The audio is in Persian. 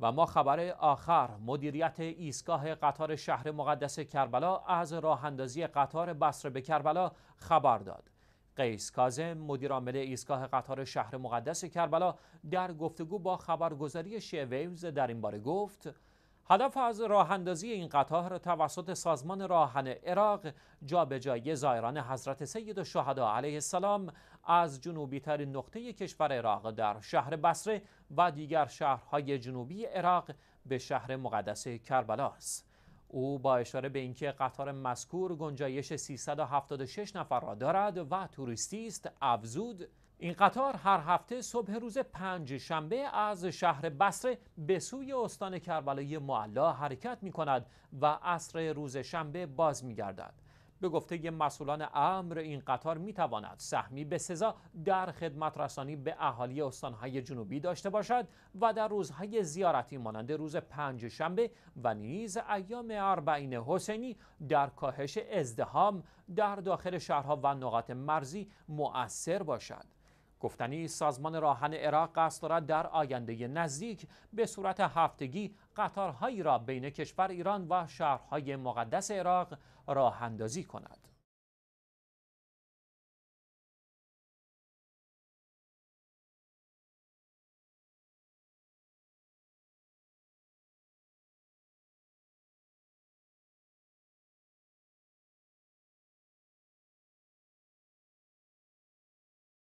و ما خبر آخر مدیریت ایستگاه قطار شهر مقدس کربلا از راه اندازی قطار بصره به کربلا خبر داد قیس کازم مدیر عامل ایستگاه قطار شهر مقدس کربلا در گفتگو با خبرگزاری ویوز در این باره گفت هدف از راه اندازی این قطار توسط سازمان راهن عراق جابجایی زایران حضرت سید الشهدا علیه السلام از جنوبی ترین نقطه کشور عراق در شهر بصره و دیگر شهرهای جنوبی عراق به شهر مقدس کربلا است. او با اشاره به اینکه قطار مذکور گنجایش 376 نفر را دارد و توریستی است افزود این قطار هر هفته صبح روز پنج شنبه از شهر بصره به سوی استان کربلای معلا حرکت می کند و عصر روز شنبه باز می گردد. به گفته مسئولان امر این قطار می تواند سهمی به سزا در خدمت رسانی به اهالی استانهای جنوبی داشته باشد و در روزهای زیارتی مانند روز پنج شنبه و نیز ایام اربعین حسینی در کاهش ازدهام در داخل شهرها و نقاط مرزی مؤثر باشد. گفتنی سازمان راهن عراق قصد دارد در آینده نزدیک به صورت هفتگی قطارهایی را بین کشور ایران و شهرهای مقدس عراق راهندازی کند.